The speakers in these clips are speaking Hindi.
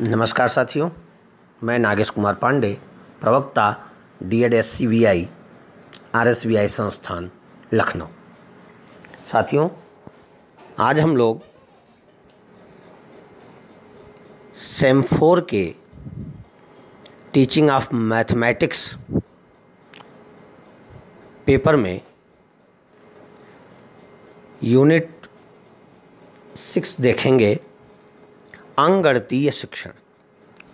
नमस्कार साथियों मैं नागेश कुमार पांडे प्रवक्ता D Ed S C V I R S V I संस्थान लखनऊ साथियों आज हम लोग सेम फोर के टीचिंग ऑफ मैथमेटिक्स पेपर में यूनिट सिक्स देखेंगे अंगणतीय शिक्षण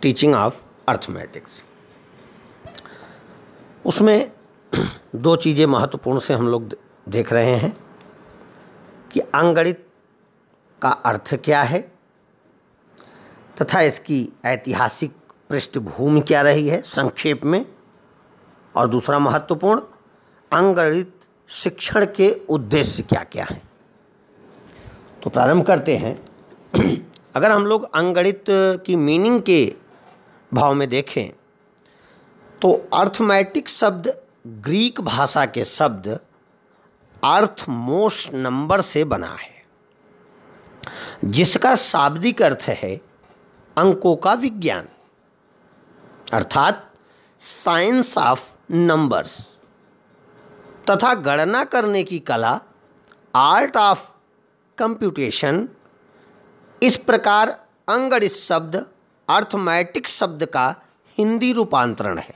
टीचिंग ऑफ अर्थमेटिक्स उसमें दो चीज़ें महत्वपूर्ण से हम लोग देख रहे हैं कि अंगणित का अर्थ क्या है तथा इसकी ऐतिहासिक पृष्ठभूमि क्या रही है संक्षेप में और दूसरा महत्वपूर्ण अंगणित शिक्षण के उद्देश्य क्या क्या हैं तो प्रारंभ करते हैं अगर हम लोग अंगणित की मीनिंग के भाव में देखें तो अर्थमैटिक शब्द ग्रीक भाषा के शब्द अर्थमोश नंबर से बना है जिसका शाब्दिक अर्थ है अंकों का विज्ञान अर्थात साइंस ऑफ नंबर्स तथा गणना करने की कला आर्ट ऑफ कंप्यूटेशन इस प्रकार अंगणित शब्द अर्थमैटिक शब्द का हिंदी रूपांतरण है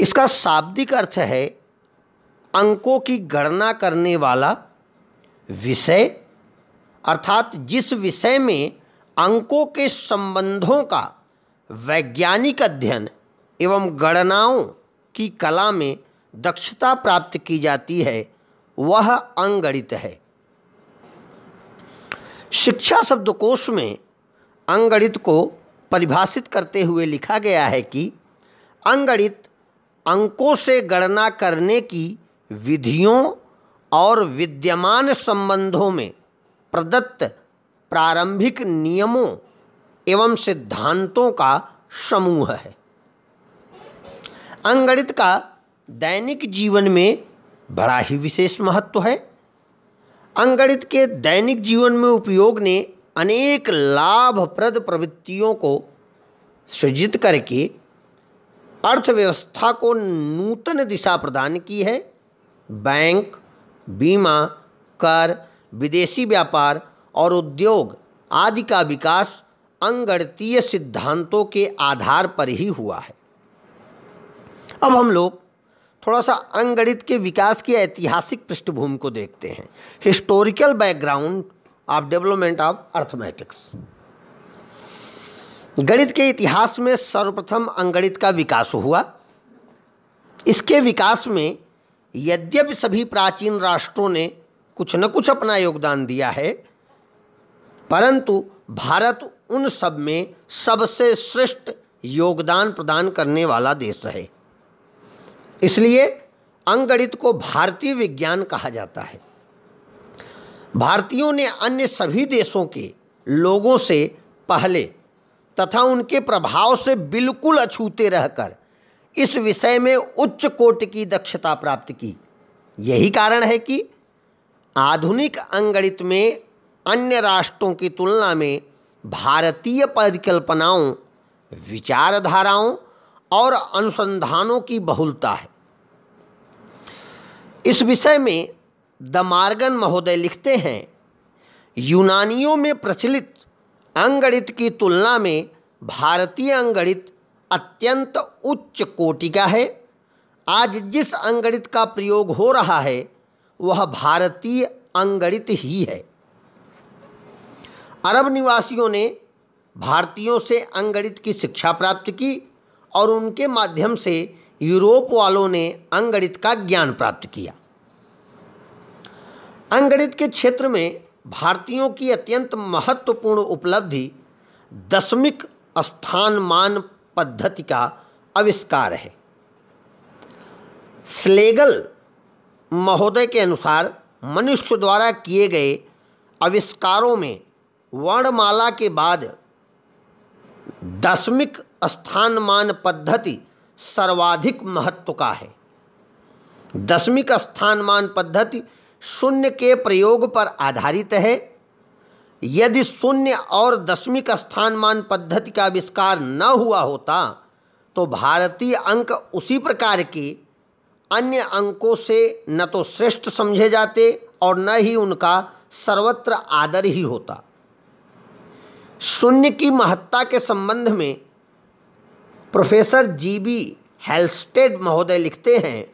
इसका शाब्दिक अर्थ है अंकों की गणना करने वाला विषय अर्थात जिस विषय में अंकों के संबंधों का वैज्ञानिक अध्ययन एवं गणनाओं की कला में दक्षता प्राप्त की जाती है वह अंगणित है शिक्षा शब्दकोश में अंगणित को परिभाषित करते हुए लिखा गया है कि अंगणित अंकों से गणना करने की विधियों और विद्यमान संबंधों में प्रदत्त प्रारंभिक नियमों एवं सिद्धांतों का समूह है अंगणित का दैनिक जीवन में बड़ा ही विशेष महत्व है अंगणित के दैनिक जीवन में उपयोग ने अनेक लाभप्रद प्रवृत्तियों को सृजित करके अर्थव्यवस्था को नूतन दिशा प्रदान की है बैंक बीमा कर विदेशी व्यापार और उद्योग आदि का विकास अंगणतीय सिद्धांतों के आधार पर ही हुआ है अब हम लोग थोड़ा सा अंगणित के विकास की ऐतिहासिक पृष्ठभूमि को देखते हैं historical background of development of arithmetics गणित के इतिहास में सर्वप्रथम अंगणित का विकास हुआ इसके विकास में यद्यपि सभी प्राचीन राष्ट्रों ने कुछ न कुछ अपना योगदान दिया है परंतु भारत उन सब में सबसे श्रेष्ठ योगदान प्रदान करने वाला देश है इसलिए अंगणित को भारतीय विज्ञान कहा जाता है भारतीयों ने अन्य सभी देशों के लोगों से पहले तथा उनके प्रभाव से बिल्कुल अछूते रहकर इस विषय में उच्च कोटि की दक्षता प्राप्त की यही कारण है कि आधुनिक अंगणित में अन्य राष्ट्रों की तुलना में भारतीय परिकल्पनाओं विचारधाराओं और अनुसंधानों की बहुलता है इस विषय में द मार्गन महोदय लिखते हैं यूनानियों में प्रचलित अंगणित की तुलना में भारतीय अंगणित अत्यंत उच्च कोटि का है आज जिस अंगणित का प्रयोग हो रहा है वह भारतीय अंगणित ही है अरब निवासियों ने भारतीयों से अंगणित की शिक्षा प्राप्त की और उनके माध्यम से यूरोप वालों ने अंगणित का ज्ञान प्राप्त किया अंगणित के क्षेत्र में भारतीयों की अत्यंत महत्वपूर्ण उपलब्धि दशमिक स्थान मान पद्धति का आविष्कार है स्लेगल महोदय के अनुसार मनुष्य द्वारा किए गए आविष्कारों में वर्णमाला के बाद दशमिक स्थान मान पद्धति सर्वाधिक महत्व का है दसवीं का स्थान मान पद्धति शून्य के प्रयोग पर आधारित है यदि शून्य और दसवीं का पद्धति का आविष्कार न हुआ होता तो भारतीय अंक उसी प्रकार के अन्य अंकों से न तो श्रेष्ठ समझे जाते और न ही उनका सर्वत्र आदर ही होता शून्य की महत्ता के संबंध में प्रोफेसर जी बी हेल्स्टेड महोदय लिखते हैं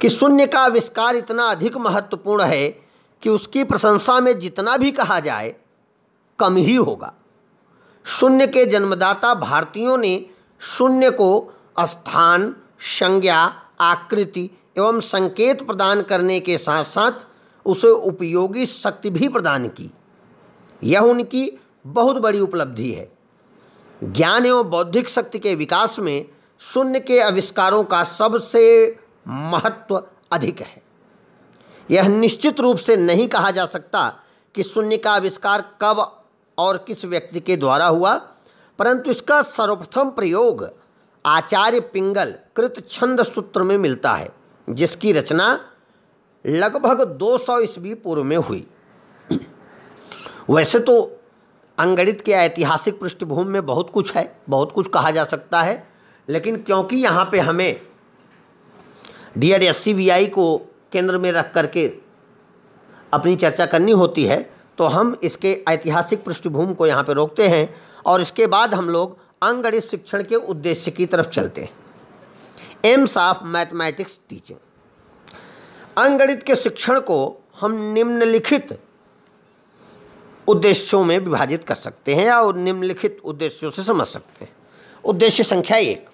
कि शून्य का आविष्कार इतना अधिक महत्वपूर्ण है कि उसकी प्रशंसा में जितना भी कहा जाए कम ही होगा शून्य के जन्मदाता भारतीयों ने शून्य को स्थान संज्ञा आकृति एवं संकेत प्रदान करने के साथ साथ उसे उपयोगी शक्ति भी प्रदान की यह उनकी बहुत बड़ी उपलब्धि है ज्ञान एवं बौद्धिक शक्ति के विकास में शून्य के आविष्कारों का सबसे महत्व अधिक है यह निश्चित रूप से नहीं कहा जा सकता कि शून्य का आविष्कार कब और किस व्यक्ति के द्वारा हुआ परंतु इसका सर्वप्रथम प्रयोग आचार्य पिंगल कृत छंद सूत्र में मिलता है जिसकी रचना लगभग 200 सौ ईस्वी पूर्व में हुई वैसे तो अंगणित के ऐतिहासिक पृष्ठभूमि में बहुत कुछ है बहुत कुछ कहा जा सकता है लेकिन क्योंकि यहाँ पे हमें डी एड एस को केंद्र में रख करके अपनी चर्चा करनी होती है तो हम इसके ऐतिहासिक पृष्ठभूमि को यहाँ पे रोकते हैं और इसके बाद हम लोग अंगणित शिक्षण के उद्देश्य की तरफ चलते हैं एम्स ऑफ मैथमेटिक्स टीचिंग अंगणित के शिक्षण को हम निम्नलिखित उद्देश्यों में विभाजित कर सकते हैं या निम्नलिखित उद्देश्यों से समझ सकते हैं उद्देश्य संख्या एक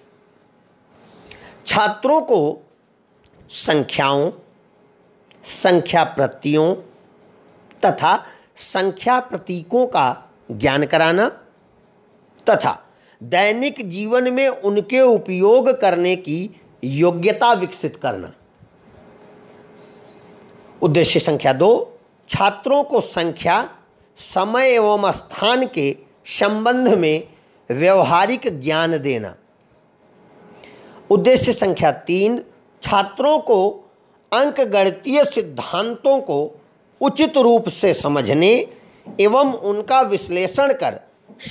छात्रों को संख्याओं संख्या प्रतियों तथा संख्या प्रतीकों का ज्ञान कराना तथा दैनिक जीवन में उनके उपयोग करने की योग्यता विकसित करना उद्देश्य संख्या दो छात्रों को संख्या समय एवं स्थान के संबंध में व्यवहारिक ज्ञान देना उद्देश्य संख्या तीन छात्रों को अंक गणितीय सिद्धांतों को उचित रूप से समझने एवं उनका विश्लेषण कर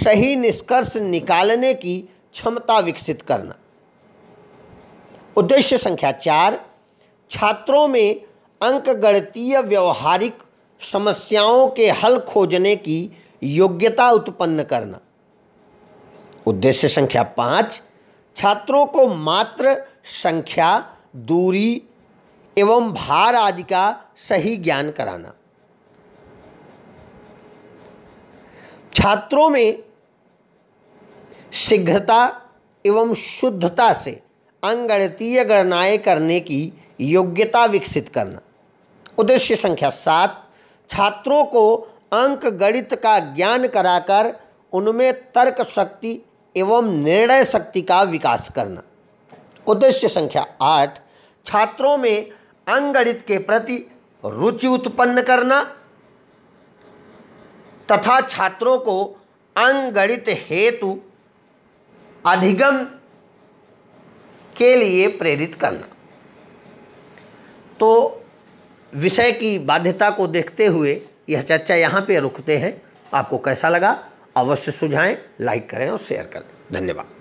सही निष्कर्ष निकालने की क्षमता विकसित करना उद्देश्य संख्या चार छात्रों में अंक गणितीय व्यवहारिक समस्याओं के हल खोजने की योग्यता उत्पन्न करना उद्देश्य संख्या पाँच छात्रों को मात्र संख्या दूरी एवं भार आदि का सही ज्ञान कराना छात्रों में शीघ्रता एवं शुद्धता से अंगणतीय गणनाएं करने की योग्यता विकसित करना उद्देश्य संख्या सात छात्रों को अंक गणित का ज्ञान कराकर उनमें तर्क शक्ति एवं निर्णय शक्ति का विकास करना उद्देश्य संख्या आठ छात्रों में अंगणित के प्रति रुचि उत्पन्न करना तथा छात्रों को अंगणित हेतु अधिगम के लिए प्रेरित करना तो विषय की बाध्यता को देखते हुए यह चर्चा यहाँ पे रुकते हैं आपको कैसा लगा अवश्य सुझाएं लाइक करें और शेयर करें धन्यवाद